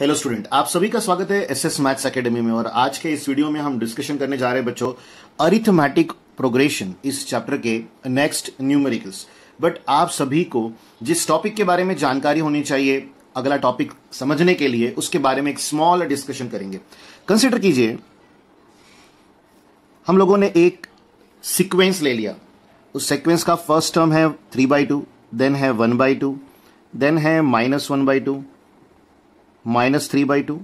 hello student आप सभी का स्वागत है एस एस मैथ्स एकेडमी में और आज के इस वीडियो में हम डिस्कशन करने जा रहे हैं बच्चों अरिथमेटिक प्रोग्रेशन इस चैप्टर के नेक्स्ट न्यूमेरिकल्स बट आप सभी को जिस टॉपिक के बारे में जानकारी होनी चाहिए अगला टॉपिक समझने के लिए उसके बारे में एक स्मॉल डिस्कशन करेंगे कंसिडर कीजिए हम लोगों ने एक सिक्वेंस ले लिया उस सिक्वेंस का फर्स्ट टर्म है थ्री बाई टू देन है वन बाई टू देन है minus one by two minus three by two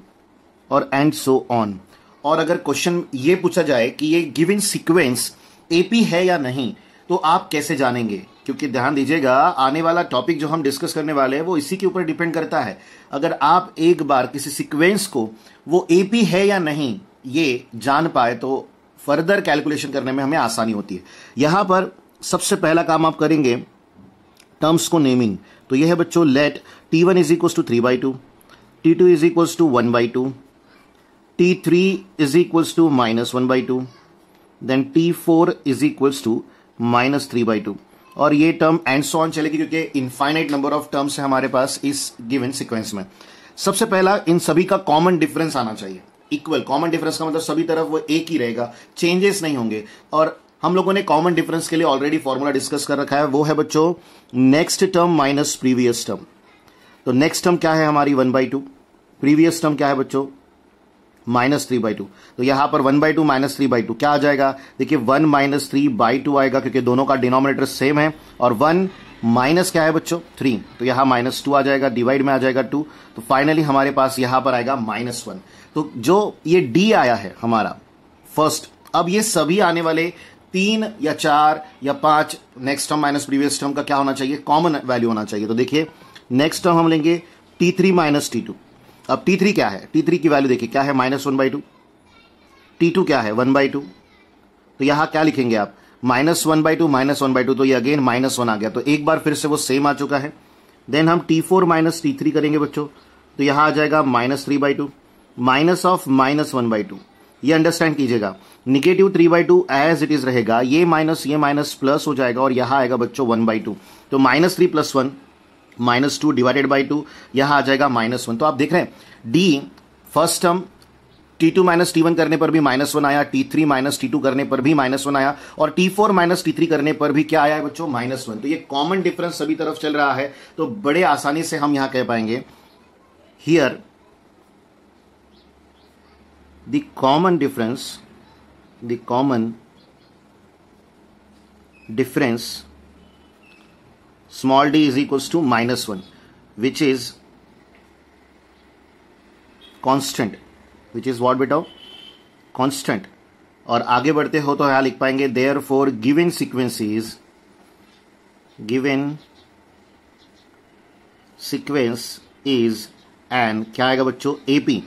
और एंड सो ऑन और अगर क्वेश्चन ये पूछा जाए कि ये गिविन सिक्वेंस एपी है या नहीं तो आप कैसे जानेंगे क्योंकि ध्यान दीजिएगा आने वाला टॉपिक जो हम डिस्कस करने वाले हैं वो इसी के ऊपर डिपेंड करता है अगर आप एक बार किसी सिक्वेंस को वो एपी है या नहीं ये जान पाए तो फर्दर कैलकुलेशन करने में हमें आसानी होती है यहां पर सबसे पहला काम आप करेंगे टर्म्स को नेमिंग तो यह है बच्चों let T one is equal to three by two T two is to two one by two T three is minus two minus one by two then T four is 3 two minus three by two और ये term and so on चलेगी क्योंकि infinite number of terms है हमारे पास इस given sequence में सबसे पहला इन सभी का कॉमन डिफरेंस आना चाहिए इक्वल कॉमन डिफरेंस का मतलब सभी तरफ वो एक ही रहेगा चेंजेस नहीं होंगे और हम लोगों ने कॉमन डिफरेंस के लिए ऑलरेडी फॉर्मूला डिस्कस कर रखा है वो है बच्चों next term minus previous term तो नेक्स्ट टर्म क्या है हमारी one by two previous term क्या है बच्चों माइनस थ्री बाई टू तो यहां पर one by two minus three by two क्या आ जाएगा देखिए one minus three by two आएगा क्योंकि दोनों का डिनोमिनेटर सेम है और वन माइनस क्या है बच्चों थ्री तो यहां माइनस टू आ जाएगा डिवाइड में आ जाएगा टू तो फाइनली हमारे पास यहां पर आएगा माइनस वन तो जो ये डी आया है हमारा फर्स्ट अब ये सभी आने वाले तीन या चार या पांच next term minus previous term का क्या होना चाहिए कॉमन वैल्यू होना चाहिए तो देखिए नेक्स्ट टर्म हम लेंगे T three minus T two अब टी थ्री क्या है टी थ्री की वैल्यू देखिए क्या है minus one by two T two क्या है वन बाई टू तो यहां क्या लिखेंगे आप minus one by two minus one by two तो ये अगेन माइनस वन आ गया तो एक बार फिर से वो सेम आ चुका है देन हम T four minus T three करेंगे बच्चों तो यहां आ जाएगा minus three by two minus of minus one by two ये अंडरस्टैंड कीजिएगा negative three by two as it is रहेगा ये माइनस ये माइनस प्लस हो जाएगा और यहां आएगा बच्चों वन बाई टू तो minus three plus one minus two divided by two यहां आ जाएगा माइनस वन तो आप देख रहे हैं the first term T two minus T one करने पर भी माइनस वन आया T three minus T two करने पर भी माइनस वन आया और T four minus T three करने पर भी क्या आया है बच्चों माइनस वन तो ये कॉमन डिफरेंस सभी तरफ चल रहा है तो बड़े आसानी से हम यहां कह पाएंगे here the common difference the common difference small d is equals to minus 1 which is constant which is what बेटा constant और आगे बढ़ते हो तो यहां लिख पाएंगे therefore given sequence is given sequence is and क्या आएगा बच्चों एपी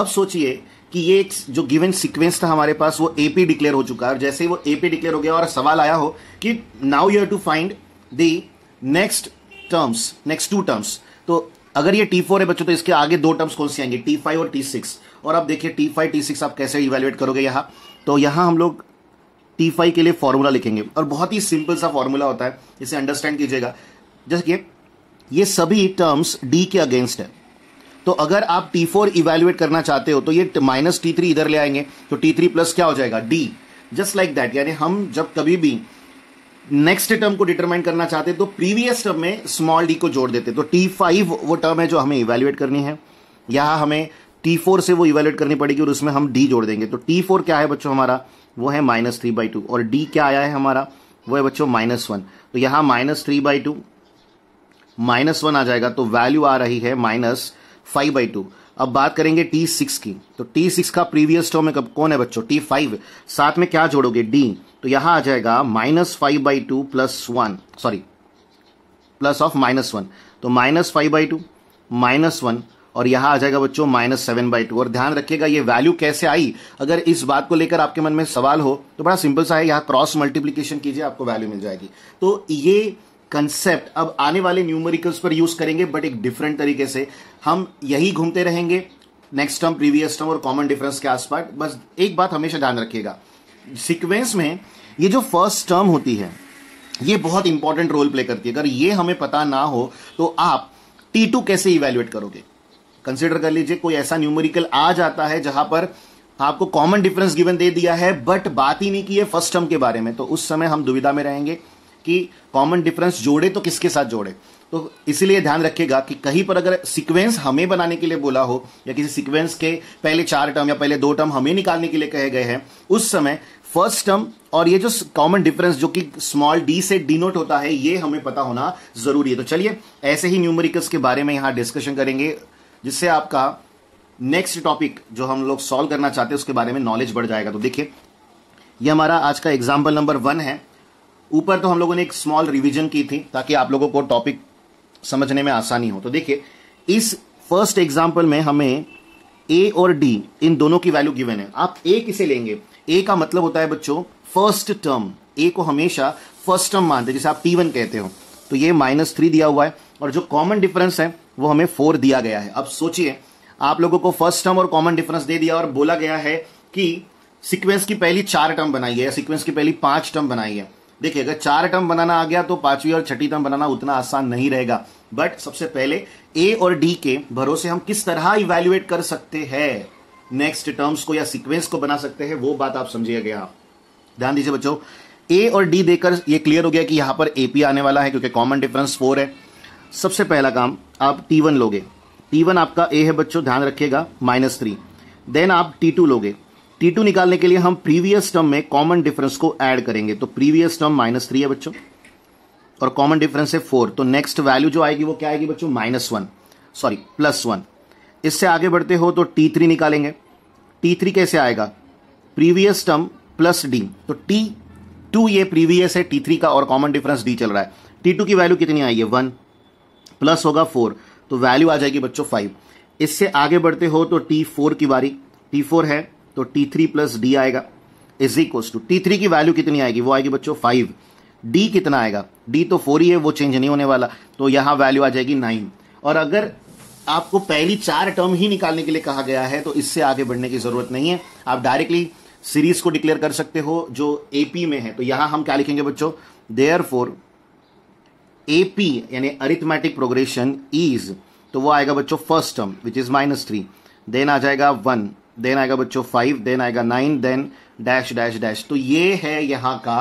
अब सोचिए कि ये एक जो गिवन सीक्वेंस था हमारे पास वो एपी डिक्लेयर हो चुका है और जैसे ही वो एपी डिक्लेयर हो गया और सवाल आया हो कि now you have to find the next terms next two terms तो अगर ये टी फोर है बच्चों तो इसके आगे दो टर्म्स कौन से आएंगे टी फाइव और टी सिक्स और आप देखिए टी फाइव टी सिक्स आप कैसे इवेल्युएट करोगे यहां तो यहां हम लोग टी फाइव के लिए फॉर्मूला लिखेंगे और बहुत ही सिंपल सा फॉर्मूला होता है इसे अंडरस्टैंड कीजिएगा जैसे कि ये सभी टर्म्स डी के अगेंस्ट है तो अगर आप टी फोर इवेल्युएट करना चाहते हो तो ये माइनस टी थ्री इधर ले आएंगे तो टी थ्री प्लस क्या हो जाएगा डी जस्ट लाइक दैट यानी हम जब कभी भी नेक्स्ट टर्म को डिटरमाइन करना चाहते तो प्रीवियस टर्म में स्मॉल डी को जोड़ देते तो टी फाइव वो टर्म है जो हमें इवेल्युएट करनी है यहाँ हमें टी फोर से वो इवेल्युएट करनी पड़ेगी और उसमें हम डी जोड़ देंगे तो टी फोर क्या है बच्चों हमारा वो है माइनस थ्री बाई टू और डी क्या आया है हमारा वो है बच्चों माइनस वन तो यहां minus three by two minus one आ जाएगा तो वैल्यू आ रही है माइनस फाइव बाई टू अब बात करेंगे टी सिक्स की तो टी सिक्स का प्रीवियस टर्म कब कौन है बच्चों टी फाइव साथ में क्या जोड़ोगे डी तो यहां आ जाएगा minus five by two plus one sorry plus of minus one तो minus five by two minus one और यहां आ जाएगा बच्चों माइनस सेवन बाई टू और ध्यान रखिएगा ये वैल्यू कैसे आई अगर इस बात को लेकर आपके मन में सवाल हो तो बड़ा सिंपल सा है यहां क्रॉस मल्टीप्लीकेशन कीजिए आपको वैल्यू मिल जाएगी तो ये कंसेप्ट अब आने वाले न्यूमेरिकल्स पर यूज करेंगे बट एक डिफरेंट तरीके से हम यही घूमते रहेंगे नेक्स्ट टर्म प्रीवियस टर्म और कॉमन डिफरेंस के आसपास बस एक बात हमेशा ध्यान रखिएगा सीक्वेंस में ये जो फर्स्ट टर्म होती है ये बहुत इंपॉर्टेंट रोल प्ले करती है अगर ये हमें पता ना हो तो आप टी टू कैसे इवेल्युएट करोगे कंसिडर कर लीजिए कोई ऐसा न्यूमेरिकल आ जाता है जहां पर आपको कॉमन डिफरेंस गिवन दे दिया है बट बात ही नहीं की है फर्स्ट टर्म के बारे में तो उस समय हम दुविधा में रहेंगे कि कॉमन डिफरेंस जोड़े तो किसके साथ जोड़े तो इसीलिए ध्यान रखिएगा कि कहीं पर अगर सीक्वेंस हमें बनाने के लिए बोला हो या किसी सीक्वेंस के पहले चार टर्म या पहले दो टर्म हमें निकालने के लिए कहे गए हैं उस समय फर्स्ट टर्म और ये जो कॉमन डिफरेंस जो कि स्मॉल डी से डिनोट होता है ये हमें पता होना जरूरी है तो चलिए ऐसे ही न्यूमेरिकल्स के बारे में यहां डिस्कशन करेंगे जिससे आपका नेक्स्ट टॉपिक जो हम लोग सॉल्व करना चाहते हैं उसके बारे में नॉलेज बढ़ जाएगा तो देखिए ये हमारा आज का एग्जाम्पल नंबर वन है ऊपर तो हम लोगों ने एक स्मॉल रिविजन की थी ताकि आप लोगों को टॉपिक समझने में आसानी हो तो देखिए इस फर्स्ट एग्जाम्पल में हमें ए और डी इन दोनों की वैल्यू गिवन है आप ए किसे लेंगे ए का मतलब होता है बच्चों फर्स्ट टर्म ए को हमेशा फर्स्ट टर्म मानते हैं जैसे आप टी वन कहते हो तो ये माइनस थ्री दिया हुआ है और जो कॉमन डिफरेंस है वो हमें फोर दिया गया है अब सोचिए आप लोगों को फर्स्ट टर्म और कॉमन डिफरेंस दे दिया और बोला गया है कि सिक्वेंस की पहली चार टर्म बनाई है या सीक्वेंस की पहली पांच टर्म बनाई है देखिए अगर चार टर्म बनाना आ गया तो पांचवी और छठी टर्म बनाना उतना आसान नहीं रहेगा बट सबसे पहले ए और डी के भरोसे हम किस तरह इवेल्युएट कर सकते हैं नेक्स्ट टर्म्स को या सीक्वेंस को बना सकते हैं वो बात आप समझिएगा ध्यान दीजिए बच्चों ए और डी देकर ये क्लियर हो गया कि यहाँ पर ए पी आने वाला है क्योंकि कॉमन डिफरेंस फोर है सबसे पहला काम आप टी वन लोगे टी वन आपका ए है बच्चों ध्यान रखिएगा माइनस थ्री देन आप टी टू लोगे टी टू निकालने के लिए हम प्रीवियस टर्म में कॉमन डिफरेंस को एड करेंगे तो प्रीवियस टर्म माइनस थ्री है बच्चों और कॉमन डिफरेंस है फोर तो नेक्स्ट वैल्यू जो आएगी वो क्या आएगी बच्चों minus one sorry plus one इससे आगे बढ़ते हो तो टी थ्री निकालेंगे टी थ्री कैसे आएगा प्रीवियस टर्म प्लस डी तो टी टू ये प्रीवियस है टी थ्री का और कॉमन डिफरेंस डी चल रहा है टी टू की वैल्यू कितनी आई है वन प्लस होगा फोर तो वैल्यू आ जाएगी बच्चों फाइव इससे आगे बढ़ते हो तो टी फोर की बारी टी फोर है तो टी थ्री प्लस डी आएगा is equal to T three की वैल्यू कितनी आएगी वो आएगी बच्चों फाइव डी कितना आएगा डी तो फोर ही है वो चेंज नहीं होने वाला तो यहां वैल्यू आ जाएगी नाइन और अगर आपको पहली चार टर्म ही निकालने के लिए कहा गया है तो इससे आगे बढ़ने की जरूरत नहीं है आप डायरेक्टली सीरीज को डिक्लेयर कर सकते हो जो एपी में है तो यहां हम क्या लिखेंगे बच्चों देयर फोर एपी यानी अरिथमेटिक प्रोग्रेशन इज तो वो आएगा बच्चों first term which is minus three then आ जाएगा वन देन आएगा बच्चों फाइव देन आएगा nine then dash dash dash तो ये है यहां का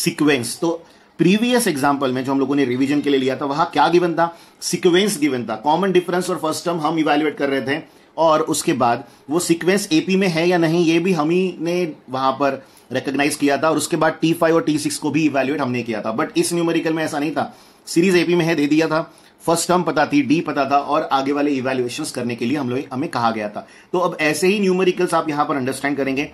सीक्वेंस तो प्रीवियस एग्जाम्पल में जो हम लोगों ने रिविजन के लिए लिया था वहां क्या गिवन था सिक्वेंस गिवन था कॉमन डिफरेंस और फर्स्ट टर्म हम इवेल्युएट कर रहे थे और उसके बाद वो सीक्वेंस एपी में है या नहीं ये भी हम ही ने वहां पर रिकोगनाइज किया था और उसके बाद टी फाइव और टी सिक्स को भी इवेल्युएट हमने किया था बट इस न्यूमेरिकल में ऐसा नहीं था सीरीज एपी में है दे दिया था फर्स्ट टर्म पता थी डी पता था और आगे वाले इवेल्युएशन करने के लिए हम लोग हमें कहा गया था तो अब ऐसे ही न्यूमेरिकल्स आप यहां पर अंडरस्टैंड करेंगे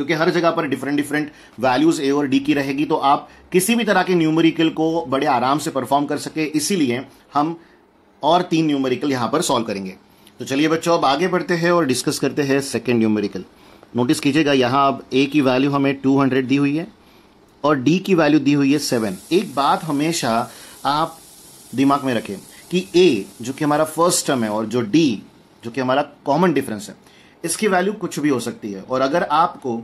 क्योंकि हर जगह पर डिफरेंट डिफरेंट वैल्यूज ए और डी की रहेगी तो आप किसी भी तरह के न्यूमेरिकल को बड़े आराम से परफॉर्म कर सके इसीलिए हम और तीन न्यूमेरिकल यहां पर सॉल्व करेंगे तो चलिए बच्चों अब आगे बढ़ते हैं और डिस्कस करते हैं सेकेंड न्यूमेरिकल नोटिस कीजिएगा यहां अब ए की वैल्यू हमें 200 दी हुई है और डी की वैल्यू दी हुई है सेवन एक बात हमेशा आप दिमाग में रखें कि ए जो कि हमारा फर्स्ट टर्म है और जो डी जो कि हमारा कॉमन डिफरेंस है इसकी वैल्यू कुछ भी हो सकती है और अगर आपको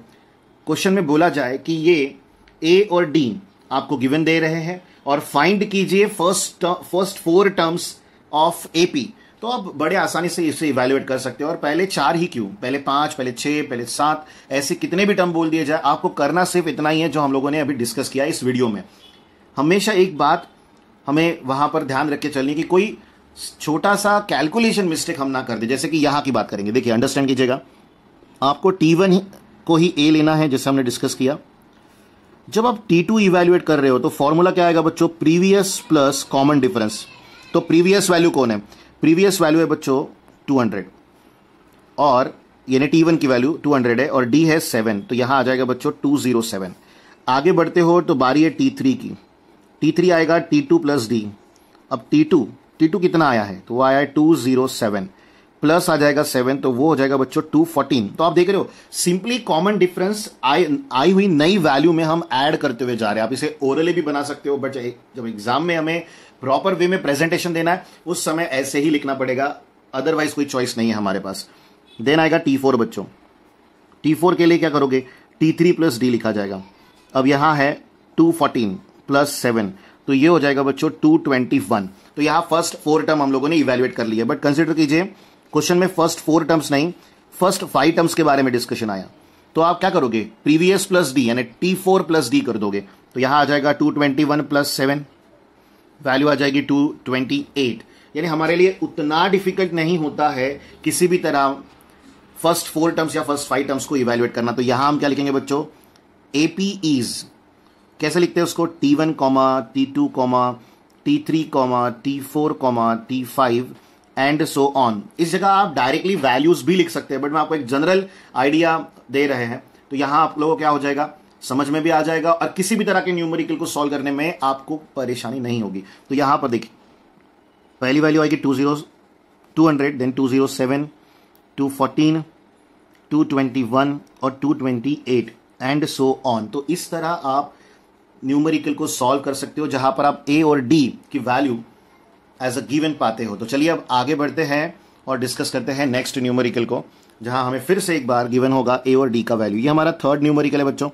क्वेश्चन में बोला जाए कि ये ए और डी आपको गिवन दे रहे हैं और फाइंड कीजिए first first four terms of AP तो आप बड़े आसानी से इसे इवेल्युएट कर सकते हो और पहले चार ही क्यों पहले पांच पहले छह पहले सात ऐसे कितने भी टर्म बोल दिए जाए आपको करना सिर्फ इतना ही है जो हम लोगों ने अभी डिस्कस किया इस वीडियो में हमेशा एक बात हमें वहां पर ध्यान रख के चलनी कि कोई छोटा सा कैलकुलेशन मिस्टेक हम ना कर दे जैसे कि यहाँ की बात करेंगे देखिए अंडरस्टैंड कीजिएगा आपको टी वन को ही ए लेना है जैसे हमने डिस्कस किया जब आप टी टू इवेल्युएट कर रहे हो तो फॉर्मूला क्या आएगा बच्चों प्रीवियस प्लस कॉमन डिफरेंस तो प्रीवियस वैल्यू कौन है प्रीवियस वैल्यू है बच्चों टू हंड्रेड और यानी टी वन की वैल्यू टू हंड्रेड है और डी है सेवन तो यहां आ जाएगा बच्चों टू जीरो सेवन आगे बढ़ते हो तो बारी है टी थ्री की टी थ्री आएगा टी टू प्लस डी अब टी टू टी टू कितना आया है तो वो आया है टू जीरो सेवन प्लस आ जाएगा सेवन तो वो हो जाएगा बच्चों टू फोर्टीन तो आप देख रहे हो सिंपली कॉमन डिफरेंस आई हुई नई वैल्यू में हम ऐड करते हुए जा रहे हैं आप इसे ओरली भी बना सकते हो बट जब एग्जाम में हमें प्रॉपर वे में प्रेजेंटेशन देना है उस समय ऐसे ही लिखना पड़ेगा अदरवाइज कोई चॉइस नहीं है हमारे पास देन आएगा टी फोर बच्चों टी फोर के लिए क्या करोगे टी थ्री प्लस डी लिखा जाएगा अब यहां है टू फोर्टीन प्लस सेवन तो ये हो जाएगा बच्चों टू ट्वेंटी वन तो यहां फर्स्ट फोर टर्म हम लोगों ने इवेल्युएट कर लिया बट कंसिडर कीजिए क्वेश्चन में फर्स्ट फोर टर्म्स नहीं फर्स्ट फाइव टर्म्स के बारे में डिस्कशन आया तो आप क्या करोगे प्रीवियस प्लस डी यानी टी फोर प्लस डी कर दोगे तो यहां आ जाएगा two twenty one plus seven value आ जाएगी टू ट्वेंटी एट यानी हमारे लिए उतना डिफिकल्ट नहीं होता है किसी भी तरह फर्स्ट फोर टर्म्स या फर्स्ट फाइव टर्म्स को इवेल्युएट करना तो यहां हम क्या लिखेंगे बच्चों एपीईज कैसे लिखते हैं उसको T one comma T two comma T3, T4, T5 and so on इस जगह आप डायरेक्टली वैल्यूज भी लिख सकते हैं बट मैं आपको एक जनरल आइडिया दे रहे हैं तो यहां आप लोगों को क्या हो जाएगा समझ में भी आ जाएगा और किसी भी तरह के न्यूमेरिकल को सॉल्व करने में आपको परेशानी नहीं होगी तो यहां पर देखिए पहली वैल्यू आएगी two zero two hundred then two zero seven two fourteen two twenty one और two twenty eight and so on तो इस तरह आप न्यूमेरिकल को सॉल्व कर सकते हो जहां पर आप ए और डी की वैल्यू एज अ गिवन पाते हो तो चलिए अब आगे बढ़ते हैं और डिस्कस करते हैं नेक्स्ट न्यूमेरिकल को जहां हमें फिर से एक बार गिवन होगा ए और डी का वैल्यू ये हमारा थर्ड न्यूमेरिकल है बच्चों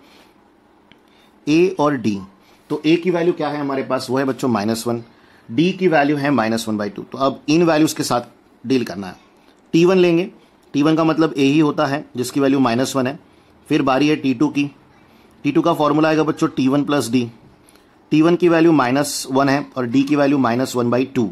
ए और डी तो ए की वैल्यू क्या है हमारे पास वो है बच्चों माइनस वन डी की वैल्यू है माइनस वन बाई टू तो अब इन वैल्यूज के साथ डील करना है टी वन लेंगे टी वन का मतलब ए ही होता है जिसकी वैल्यू माइनस वन है फिर बारी है टी टू की टी टू का फॉर्मूला आएगा बच्चों T one plus D T one की वैल्यू माइनस वन है और डी की value minus one by two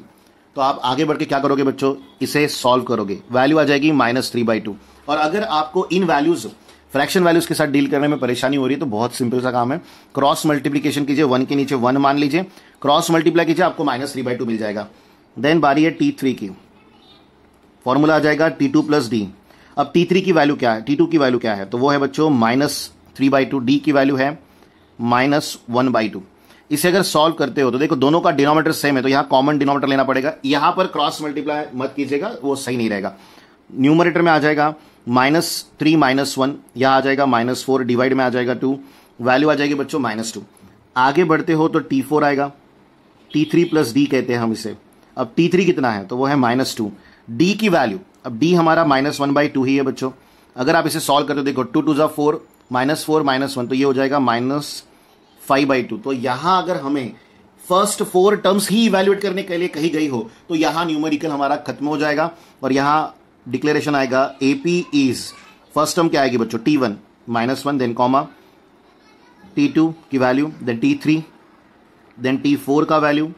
तो आप आगे बढ़ के क्या करोगे बच्चों इसे सॉल्व करोगे वैल्यू आ जाएगी माइनस थ्री बाई टू और अगर आपको इन वैल्यूज फ्रैक्शन वैल्यूज के साथ डील करने में परेशानी हो रही है तो बहुत सिंपल सा काम है क्रॉस मल्टीप्लीकेशन कीजिए वन के नीचे वन मान लीजिए क्रॉस मल्टीप्लाई कीजिए आपको माइनस थ्री बाई टू मिल जाएगा देन बारी है टी थ्री की फॉर्मूला आ जाएगा टी टू प्लस डी अब टी थ्री की वैल्यू क्या है टी टू की वैल्यू क्या है तो वो है बच्चों minus three by two D की वैल्यू है माइनस वन बाई टू इसे अगर सॉल्व करते हो तो देखो दोनों का डिनोमीटर सेम है तो यहां कॉमन डिनोमीटर लेना पड़ेगा यहां पर क्रॉस मल्टीप्लाई मत कीजिएगा वो सही नहीं रहेगा न्यूमरेटर में आ जाएगा माइनस थ्री माइनस वन यहां आ जाएगा माइनस फोर डिवाइड में आ जाएगा टू वैल्यू आ जाएगी बच्चों माइनस टू आगे बढ़ते हो तो टी फोर आएगा टी थ्री प्लस डी कहते हैं हम इसे अब टी थ्री कितना है तो वो है माइनस टू डी की वैल्यू अब डी हमारा माइनस वन बाई टू ही है बच्चों अगर आप इसे सॉल्व करते हो देखो टू टू ज़ा four minus four minus one तो ये हो जाएगा माइनस फाइव बाई टू तो यहां अगर हमें फर्स्ट फोर टर्म्स ही इवेल्युएट करने के लिए कही गई हो तो यहां न्यूमेरिकल हमारा खत्म हो जाएगा और यहां डिक्लेरेशन आएगा एपी इज फर्स्ट टर्म क्या आएगी बच्चों T one minus one then comma T two की value then T three then T four का वैल्यू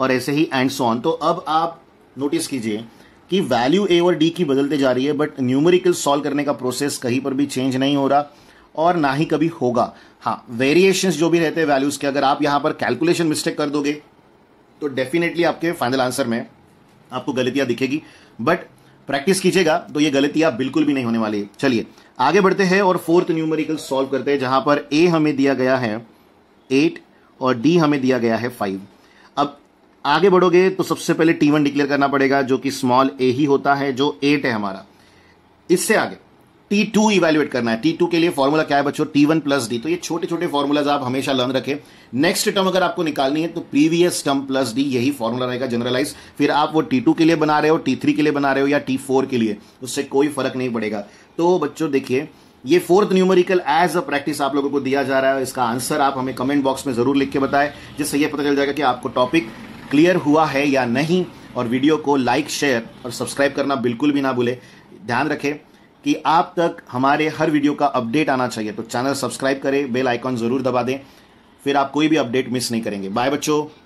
और ऐसे ही एंड सो ऑन तो अब आप नोटिस कीजिए कि वैल्यू ए और डी की बदलते जा रही है बट न्यूमेरिकल सॉल्व करने का प्रोसेस कहीं पर भी चेंज नहीं हो रहा और ना ही कभी होगा हाँ वेरिएशंस जो भी रहते हैं वैल्यूज के अगर आप यहां पर कैलकुलेशन मिस्टेक कर दोगे तो डेफिनेटली आपके फाइनल आंसर में आपको गलतियां दिखेगी बट प्रैक्टिस कीजिएगा तो ये गलतियां बिल्कुल भी नहीं होने वाली चलिए आगे बढ़ते हैं और फोर्थ न्यूमेरिकल सॉल्व करते हैं जहां पर ए हमें दिया गया है एट और डी हमें दिया गया है फाइव अब आगे बढ़ोगे तो सबसे पहले टी वन डिक्लेयर करना पड़ेगा जो कि स्मॉल ए ही होता है जो एट है हमारा इससे आगे टी टू इवेल्युएट करना है टी टू के लिए फॉर्मूला क्या है बच्चों टी वन प्लस डी तो ये छोटे छोटे फॉर्मूलाज आप हमेशा लर्न रखें नेक्स्ट टर्म अगर आपको निकालनी है तो प्रीवियस टर्म प्लस डी यही फॉर्मूला रहेगा जनरलाइज फिर आप वो टी टू के लिए बना रहे हो टी थ्री के लिए बना रहे हो या टी फोर के लिए उससे कोई फर्क नहीं पड़ेगा तो बच्चों देखिए ये fourth numerical as a practice आप लोगों को दिया जा रहा है इसका आंसर आप हमें कमेंट बॉक्स में जरूर लिख के बताएं जिससे यह पता चल जाएगा कि आपको टॉपिक क्लियर हुआ है या नहीं और वीडियो को लाइक शेयर और सब्सक्राइब करना बिल्कुल भी ना भूले ध्यान रखें कि आप तक हमारे हर वीडियो का अपडेट आना चाहिए तो चैनल सब्सक्राइब करें बेल आइकॉन ज़रूर दबा दें फिर आप कोई भी अपडेट मिस नहीं करेंगे बाय बच्चों